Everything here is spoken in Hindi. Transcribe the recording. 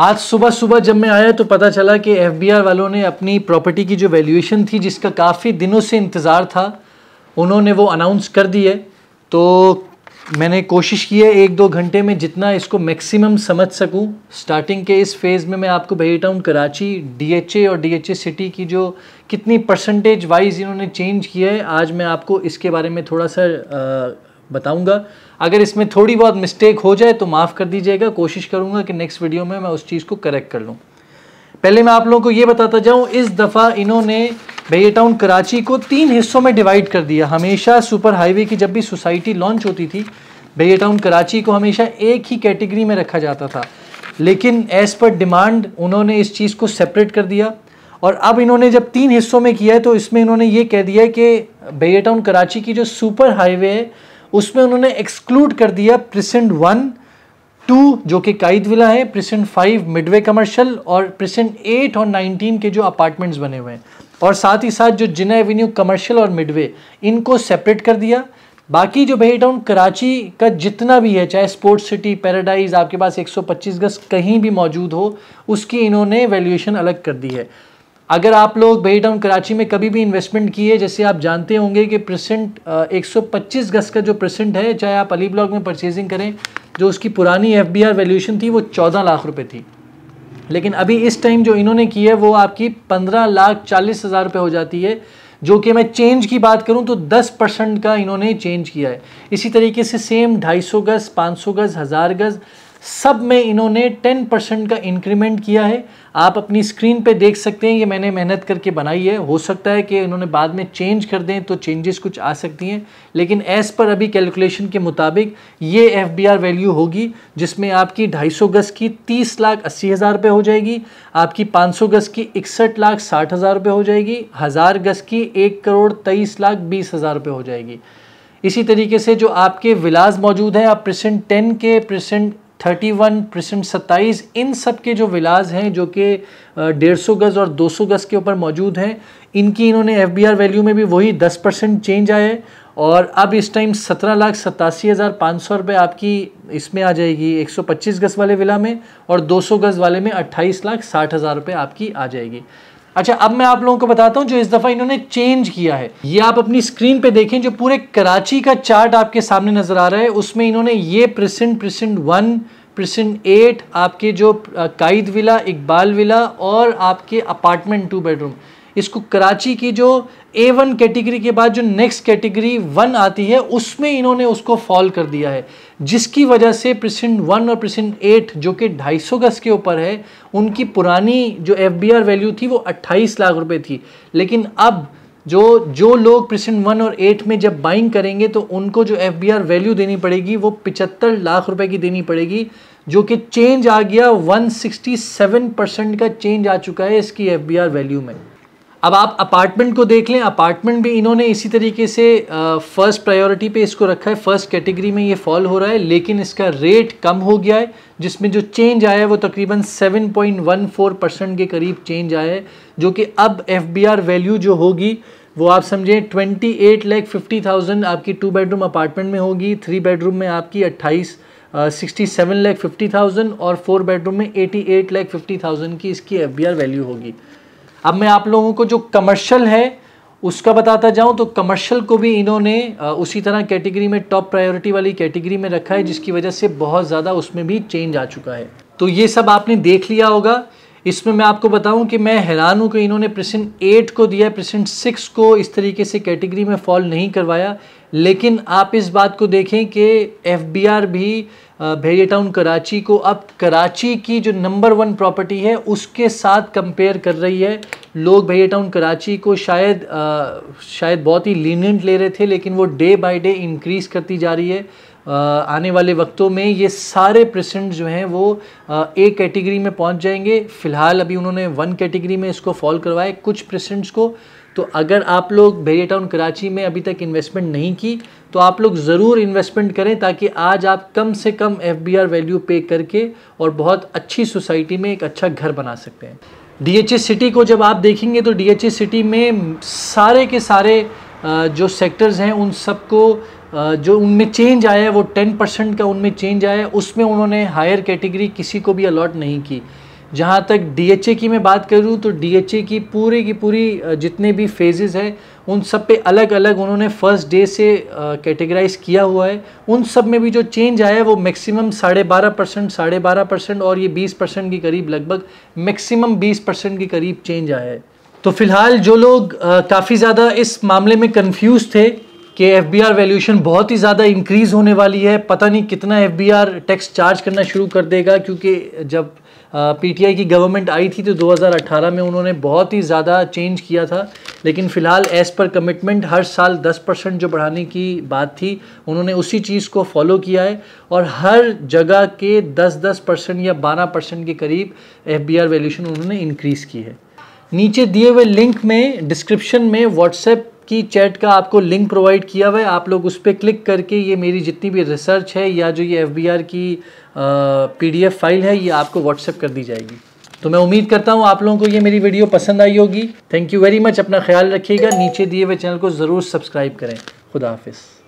आज सुबह सुबह जब मैं आया तो पता चला कि एफ वालों ने अपनी प्रॉपर्टी की जो वैल्यूएशन थी जिसका काफ़ी दिनों से इंतज़ार था उन्होंने वो अनाउंस कर दी है तो मैंने कोशिश की है एक दो घंटे में जितना इसको मैक्सिमम समझ सकूं स्टार्टिंग के इस फेज़ में मैं आपको बही टाउन कराची डीएचए और डीएचए सिटी की जो कितनी परसेंटेज वाइज इन्होंने चेंज किया है आज मैं आपको इसके बारे में थोड़ा सा आ, बताऊंगा अगर इसमें थोड़ी बहुत मिस्टेक हो जाए तो माफ़ कर दीजिएगा कोशिश करूंगा कि नेक्स्ट वीडियो में मैं उस चीज़ को करेक्ट कर लूँ पहले मैं आप लोगों को ये बताता जाऊँ इस दफ़ा इन्होंने भैया टाउन कराची को तीन हिस्सों में डिवाइड कर दिया हमेशा सुपर हाईवे की जब भी सोसाइटी लॉन्च होती थी भैया टाउन कराची को हमेशा एक ही कैटेगरी में रखा जाता था लेकिन एज़ पर डिमांड उन्होंने इस चीज़ को सेपरेट कर दिया और अब इन्होंने जब तीन हिस्सों में किया है तो इसमें इन्होंने ये कह दिया है कि भैया टाउन कराची की जो सुपर हाईवे है उसमें उन्होंने एक्सक्लूड कर दिया प्रिसेंट वन टू जो कि काइद विला है प्रेसेंट फाइव मिडवे कमर्शियल और प्रेसेंट एट और नाइनटीन के जो अपार्टमेंट्स बने हुए हैं और साथ ही साथ जो जिना एवेन्यू कमर्शियल और मिडवे इनको सेपरेट कर दिया बाकी जो बेहे टाउन कराची का जितना भी है चाहे स्पोर्ट्स सिटी पैराडाइज आपके पास 125 गज कहीं भी मौजूद हो उसकी इन्होंने वैल्यूएशन अलग कर दी है अगर आप लोग बेई टाउन कराची में कभी भी इन्वेस्टमेंट किए जैसे आप जानते होंगे कि सौ 125 गज का जो प्रसेंट है चाहे आप अली ब्लॉक में परचेजिंग करें जो उसकी पुरानी एफ बी आर वैल्यूशन थी वो चौदह लाख रुपये थी लेकिन अभी इस टाइम जो इन्होंने की है वो आपकी पंद्रह लाख चालीस हज़ार रुपये हो जाती है जो कि मैं चेंज की बात करूं तो 10 परसेंट का इन्होंने चेंज किया है इसी तरीके से सेम 250 गज़ 500 गज़ हज़ार गज़ सब में इन्होंने 10 परसेंट का इंक्रीमेंट किया है आप अपनी स्क्रीन पे देख सकते हैं ये मैंने मेहनत करके बनाई है हो सकता है कि इन्होंने बाद में चेंज कर दें तो चेंजेस कुछ आ सकती हैं लेकिन एज़ पर अभी कैलकुलेशन के मुताबिक ये एफ वैल्यू होगी जिसमें आपकी 250 गज की तीस लाख अस्सी हज़ार रुपये हो जाएगी आपकी 500 गज की इकसठ लाख साठ हज़ार रुपये हो जाएगी हज़ार गज की एक करोड़ तेईस लाख बीस हज़ार रुपये हो जाएगी इसी तरीके से जो आपके विलास मौजूद हैं आप प्रेसेंट टेन के प्रेसेंट थर्टी वन परसेंट सत्ताईस इन सब के जो विलाज हैं जो कि डेढ़ सौ गज़ और दो सौ गज़ के ऊपर मौजूद हैं इनकी इन्होंने एफ बी आर वैल्यू में भी वही दस परसेंट चेंज आए और अब इस टाइम सत्रह लाख सतासी हज़ार पाँच सौ रुपये आपकी इसमें आ जाएगी एक सौ पच्चीस गज़ वाले विला में और दो सौ गज़ वाले में अट्ठाईस लाख साठ हज़ार रुपये आपकी आ जाएगी अच्छा अब मैं आप लोगों को बताता हूँ जो इस दफ़ा इन्होंने चेंज किया है ये आप अपनी स्क्रीन पे देखें जो पूरे कराची का चार्ट आपके सामने नज़र आ रहा है उसमें इन्होंने ये percent percent one precinct eight आपके जो कायद विला इकबाल विला और आपके अपार्टमेंट टू बेडरूम इसको कराची की जो ए वन कैटेगरी के बाद जो नेक्स्ट कैटेगरी वन आती है उसमें इन्होंने उसको फॉल कर दिया है जिसकी वजह से प्रसिंट वन और प्रसिंट एट जो कि ढाई सौ गज के ऊपर है उनकी पुरानी जो एफ बी आर वैल्यू थी वो अट्ठाईस लाख रुपए थी लेकिन अब जो जो लोग प्रसिंट वन और एट में जब बाइंग करेंगे तो उनको जो एफ बी आर वैल्यू देनी पड़ेगी वो पिचहत्तर लाख रुपए की देनी पड़ेगी जो कि चेंज आ गया 167 परसेंट का चेंज आ चुका है इसकी एफ बी आर वैल्यू में अब आप अपार्टमेंट को देख लें अपार्टमेंट भी इन्होंने इसी तरीके से फ़र्स्ट प्रायोरिटी पे इसको रखा है फ़र्स्ट कैटेगरी में ये फॉल हो रहा है लेकिन इसका रेट कम हो गया है जिसमें जो चेंज आया है वो तकरीबन 7.14 परसेंट के करीब चेंज आया है जो कि अब एफ वैल्यू जो होगी वो आप समझें twenty eight lakh fifty thousand आपकी टू बेडरूम अपार्टमेंट में होगी थ्री बेडरूम में आपकी अट्ठाईस sixty seven lakh fifty thousand और फोर बेडरूम में eighty eight lakh fifty thousand की इसकी एफ वैल्यू होगी अब मैं आप लोगों को जो कमर्शियल है उसका बताता जाऊं तो कमर्शियल को भी इन्होंने उसी तरह कैटेगरी में टॉप प्रायोरिटी वाली कैटेगरी में रखा है जिसकी वजह से बहुत ज़्यादा उसमें भी चेंज आ चुका है तो ये सब आपने देख लिया होगा इसमें मैं आपको बताऊं कि मैं हैरान हूं कि इन्होंने प्रेसेंट एट को दिया प्रेसेंट सिक्स को इस तरीके से कैटेगरी में फॉल नहीं करवाया लेकिन आप इस बात को देखें कि एफ भी भेरिया टाउन कराची को अब कराची की जो नंबर वन प्रॉपर्टी है उसके साथ कंपेयर कर रही है लोग भैया टाउन कराची को शायद आ, शायद बहुत ही लीनियंट ले रहे थे लेकिन वो डे बाई डे इंक्रीज़ करती जा रही है आने वाले वक्तों में ये सारे प्रेसेंट जो हैं वो ए कैटेगरी में पहुंच जाएंगे फ़िलहाल अभी उन्होंने वन कैटेगरी में इसको फॉल करवाए कुछ प्रेसेंट्स को तो अगर आप लोग बेरिया टाउन कराची में अभी तक इन्वेस्टमेंट नहीं की तो आप लोग ज़रूर इन्वेस्टमेंट करें ताकि आज आप कम से कम एफ वैल्यू पे करके और बहुत अच्छी सोसाइटी में एक अच्छा घर बना सकते हैं डी सिटी e को जब आप देखेंगे तो डी सिटी e में सारे के सारे जो सेक्टर्स हैं उन सबको जो उनमें चेंज आया है वो टेन परसेंट का उनमें चेंज आया है उसमें उन्होंने हायर कैटेगरी किसी को भी अलॉट नहीं की जहाँ तक डीएचए की मैं बात करूँ तो डीएचए की पूरे की पूरी जितने भी फेजेज़ हैं उन सब पे अलग अलग उन्होंने फ़र्स्ट डे से कैटेगराइज किया हुआ है उन सब में भी जो चेंज आया है वो मैक्सिमम साढ़े बारह परसेंट साढ़े बारह परसेंट और ये बीस परसेंट के करीब लगभग मैक्सिमम बीस परसेंट के करीब चेंज आया है तो फिलहाल जो लोग काफ़ी ज़्यादा इस मामले में कन्फ्यूज़ थे कि एफ बी आर वैल्यूशन बहुत ही ज़्यादा इंक्रीज़ होने वाली है पता नहीं कितना F B R tax charge करना शुरू कर देगा क्योंकि जब पी टी आई की गवर्नमेंट आई थी तो 2018 में उन्होंने बहुत ही ज़्यादा चेंज किया था लेकिन फ़िलहाल एज़ पर कमिटमेंट हर साल 10 परसेंट जो बढ़ाने की बात थी उन्होंने उसी चीज़ को फॉलो किया है और हर जगह के 10-10 परसेंट या 12 परसेंट के करीब एफ बी आर वैल्यूशन उन्होंने इंक्रीज़ की है नीचे दिए हुए लिंक में डिस्क्रिप्शन में व्हाट्सएप की चैट का आपको लिंक प्रोवाइड किया हुआ है आप लोग उस पर क्लिक करके ये मेरी जितनी भी रिसर्च है या जो ये एफ की पीडीएफ फाइल है ये आपको व्हाट्सएप कर दी जाएगी तो मैं उम्मीद करता हूँ आप लोगों को ये मेरी वीडियो पसंद आई होगी थैंक यू वेरी मच अपना ख्याल रखिएगा नीचे दिए हुए चैनल को ज़रूर सब्सक्राइब करें खुदा हाफिज़